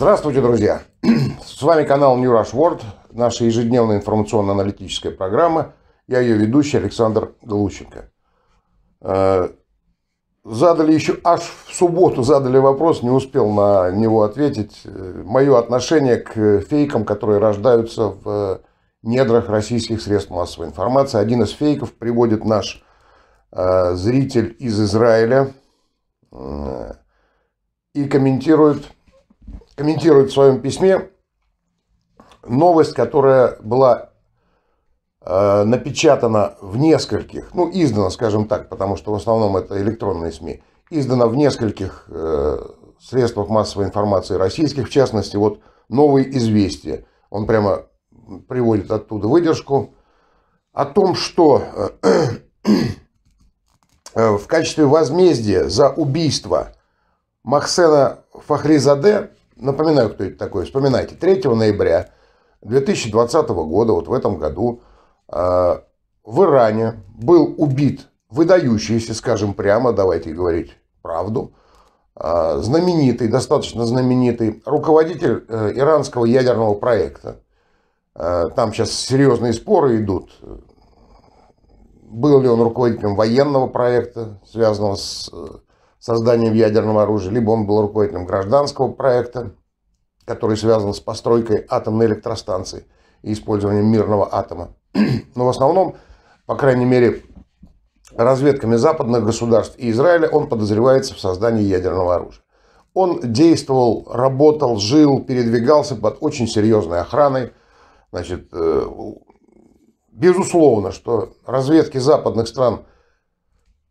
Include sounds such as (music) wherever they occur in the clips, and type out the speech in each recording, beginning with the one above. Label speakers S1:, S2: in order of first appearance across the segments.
S1: Здравствуйте, друзья! (clears throat) С вами канал New Rush World, наша ежедневная информационно-аналитическая программа. Я ее ведущий Александр Галущенко. Э, задали еще, аж в субботу задали вопрос, не успел на него ответить. Э, мое отношение к фейкам, которые рождаются в недрах российских средств массовой информации. Один из фейков приводит наш э, зритель из Израиля и комментирует комментирует в своем письме новость, которая была э, напечатана в нескольких, ну, издана, скажем так, потому что в основном это электронные СМИ, издана в нескольких э, средствах массовой информации российских, в частности, вот «Новые известия». Он прямо приводит оттуда выдержку о том, что э, (clears throat) э, в качестве возмездия за убийство Махсена Фахризаде Напоминаю, кто это такой. Вспоминайте. 3 ноября 2020 года, вот в этом году, а, в Иране был убит выдающийся, скажем прямо, давайте говорить правду, а, знаменитый, достаточно знаменитый руководитель э, иранского ядерного проекта. А, там сейчас серьезные споры идут. Был ли он руководителем военного проекта, связанного с э, созданием ядерного оружия, либо он был руководителем гражданского проекта, который связан с постройкой атомной электростанции и использованием мирного атома. (clears throat) Но в основном, по крайней мере, разведками западных государств и Израиля он подозревается в создании ядерного оружия. Он действовал, работал, жил, передвигался под очень серьезной охраной. Значит, э, безусловно, что разведки западных стран –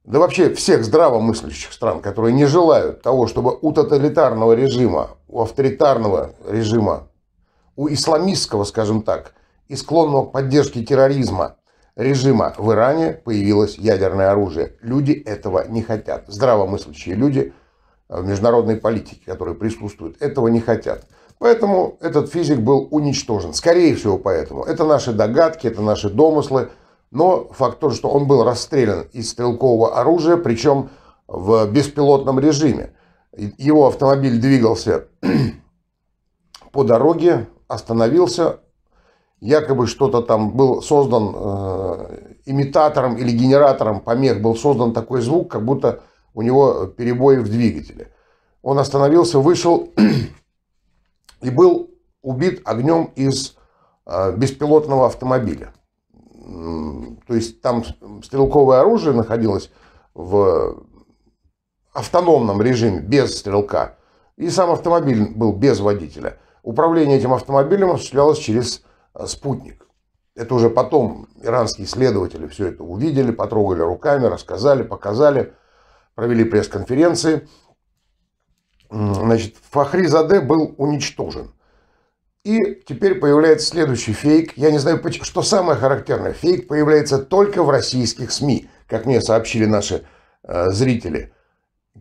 S1: да вообще всех здравомыслящих стран, которые не желают того, чтобы у тоталитарного режима, у авторитарного режима, у исламистского, скажем так, и склонного к поддержке терроризма режима в Иране появилось ядерное оружие. Люди этого не хотят. Здравомыслящие люди в международной политике, которые присутствуют, этого не хотят. Поэтому этот физик был уничтожен. Скорее всего, поэтому. Это наши догадки, это наши домыслы – но факт тот, что он был расстрелян из стрелкового оружия, причем в беспилотном режиме. Его автомобиль двигался (clears throat) по дороге, остановился, якобы что-то там был создан э, имитатором или генератором помех, был создан такой звук, как будто у него перебои в двигателе. Он остановился, вышел (clears throat) и был убит огнем из э, беспилотного автомобиля то есть там стрелковое оружие находилось в автономном режиме, без стрелка. И сам автомобиль был без водителя. Управление этим автомобилем осуществлялось через э, спутник. Это уже потом иранские исследователи все это увидели, потрогали руками, рассказали, показали, провели пресс-конференции. Значит, Фахризаде был уничтожен. И теперь появляется следующий фейк. Я не знаю, что самое характерное. Фейк появляется только в российских СМИ, как мне сообщили наши э, зрители.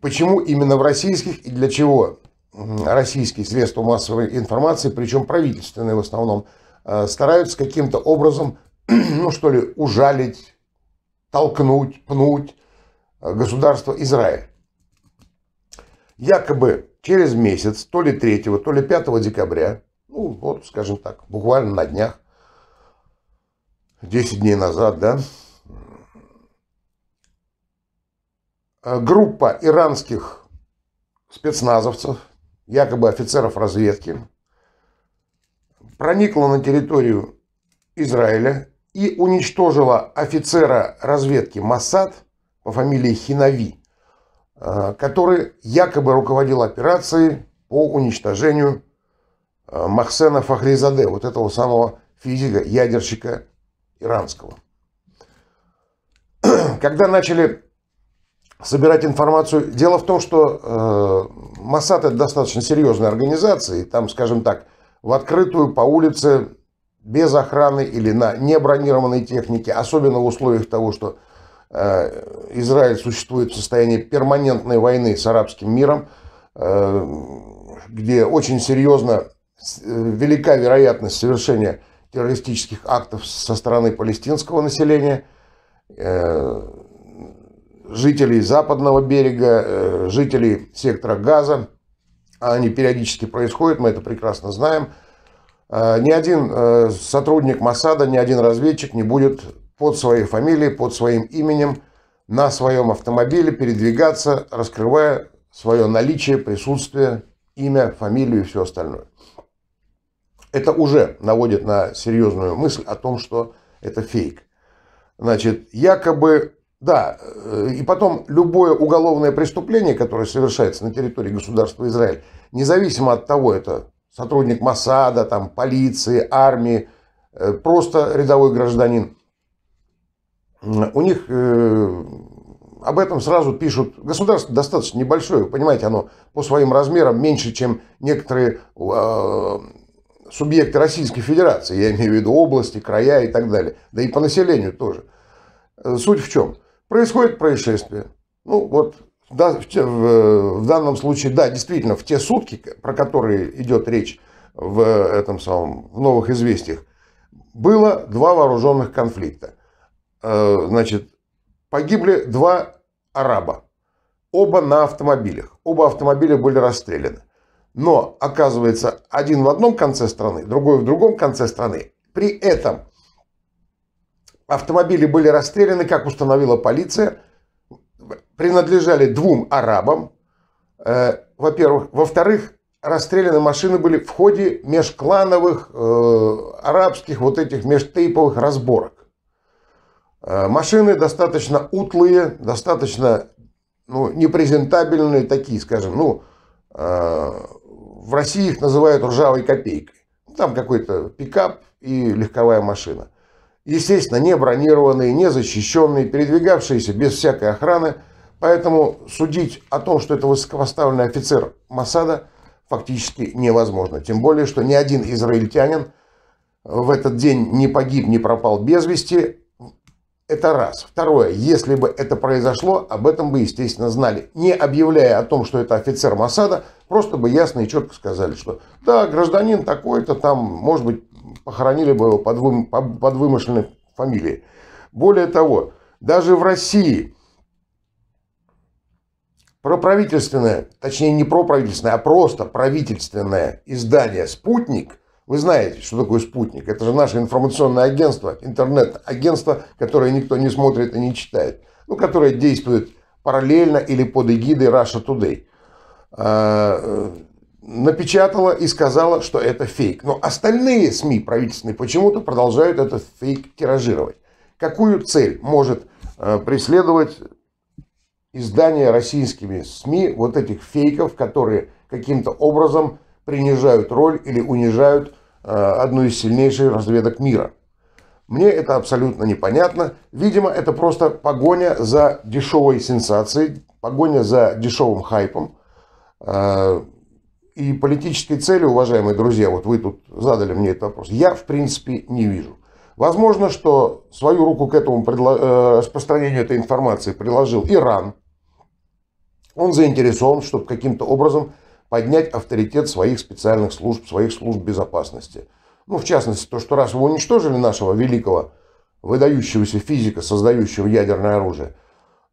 S1: Почему именно в российских и для чего российские средства массовой информации, причем правительственные в основном, э, стараются каким-то образом, (clears throat) ну что ли, ужалить, толкнуть, пнуть э, государство Израиль. Якобы через месяц, то ли 3, то ли 5 декабря, ну, вот, скажем так, буквально на днях, 10 дней назад, да, а, группа иранских спецназовцев, якобы офицеров разведки, проникла на территорию Израиля и уничтожила офицера разведки Масад по фамилии Хинави, а, который якобы руководил операцией по уничтожению Махсена Фахризаде, вот этого самого физика, ядерщика иранского. (clears throat) Когда начали собирать информацию, дело в том, что э, Моссад это достаточно серьезная организация, и там, скажем так, в открытую по улице без охраны или на небронированной технике, особенно в условиях того, что э, Израиль существует в состоянии перманентной войны с арабским миром, э, где очень серьезно Э, велика вероятность совершения террористических актов со стороны палестинского населения, э, жителей западного берега, э, жителей сектора Газа. Они периодически происходят, мы это прекрасно знаем. Ни один сотрудник Масада, ни один разведчик не будет под своей фамилией, под своим именем на своем автомобиле передвигаться, раскрывая свое наличие, присутствие, имя, фамилию и все остальное. Это уже наводит на серьезную мысль о том, что это фейк. Значит, якобы, да, э, и потом любое уголовное преступление, которое совершается на территории государства Израиль, независимо от того, это сотрудник МОСАДа, там, полиции, армии, э, просто рядовой гражданин, у них э, об этом сразу пишут. Государство достаточно небольшое, понимаете, оно по своим размерам меньше, чем некоторые субъекты Российской Федерации, я имею в виду области, края и так далее, да и по населению тоже. Э, суть в чем? Происходит происшествие. Ну вот да, в, в, в данном случае, да, действительно, в те сутки, про которые идет речь в этом самом в новых известиях, было два вооруженных конфликта. Э, значит, погибли два араба, оба на автомобилях, оба автомобиля были расстреляны но оказывается один в одном конце страны, другой в другом конце страны. При этом автомобили были расстреляны, как установила полиция, принадлежали двум арабам, э, во-первых. Во-вторых, расстреляны машины были в ходе межклановых, э, арабских, вот этих межтейповых разборок. Э, машины достаточно утлые, достаточно ну, непрезентабельные такие, скажем, ну, э, в России их называют ржавой копейкой. Ну, там какой-то пикап и легковая машина. Естественно, не бронированные, не защищенные, передвигавшиеся без всякой охраны. Поэтому судить о том, что это высокопоставленный офицер Масада, фактически невозможно. Тем более, что ни один израильтянин в этот день не погиб, не пропал без вести, это раз. Второе, если бы это произошло, об этом бы, естественно, знали. Не объявляя о том, что это офицер Масада, просто бы ясно и четко сказали, что да, гражданин такой-то там, может быть, похоронили бы его под, вым, под вымышленной фамилией. Более того, даже в России проправительственное, точнее не проправительственное, а просто правительственное издание «Спутник» – вы знаете, что такое спутник. Это же наше информационное агентство, интернет-агентство, которое никто не смотрит и не читает. Ну, которое действует параллельно или под эгидой Russia Today. А, э, напечатала и сказала, что это фейк. Но остальные СМИ правительственные почему-то продолжают этот фейк тиражировать. Какую цель может э, преследовать издание российскими СМИ вот этих фейков, которые каким-то образом принижают роль или унижают э, одну из сильнейших разведок мира. Мне это абсолютно непонятно. Видимо, это просто погоня за дешевой сенсацией, погоня за дешевым хайпом. Э, и политической цели, уважаемые друзья, вот вы тут задали мне этот вопрос, я в принципе не вижу. Возможно, что свою руку к этому э, распространению этой информации приложил Иран. Он заинтересован, чтобы каким-то образом поднять авторитет своих специальных служб, своих служб безопасности. Ну, в частности, то, что раз вы уничтожили нашего великого, выдающегося физика, создающего ядерное оружие,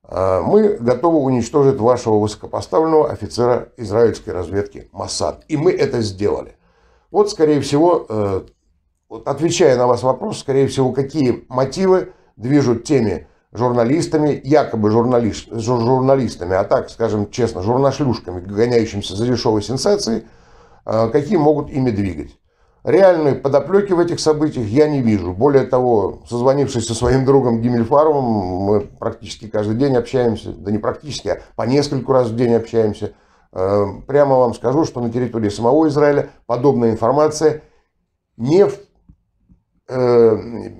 S1: а, мы готовы уничтожить вашего высокопоставленного офицера израильской разведки Масад, И мы это сделали. Вот, скорее всего, э, отвечая на ваш вопрос, скорее всего, какие мотивы движут теми журналистами, якобы журналист, журналистами, а так, скажем честно, журнашлюшками, гоняющимися за дешевой сенсацией, э, какие могут ими двигать. Реальной подоплеки в этих событиях я не вижу. Более того, созвонившись со своим другом Гимельфаровым, мы практически каждый день общаемся, да не практически, а по нескольку раз в день общаемся. Э, прямо вам скажу, что на территории самого Израиля подобная информация не в э,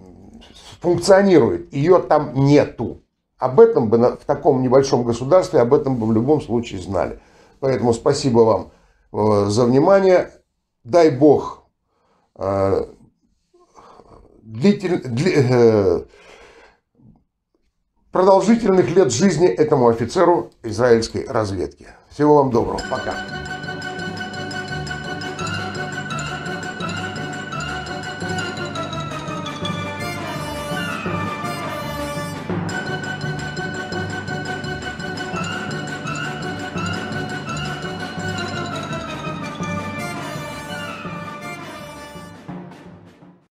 S1: функционирует, ее там нету. Об этом бы в таком небольшом государстве, об этом бы в любом случае знали. Поэтому спасибо вам э, за внимание. Дай бог э, длитель, дли, э, продолжительных лет жизни этому офицеру израильской разведки. Всего вам доброго. Пока.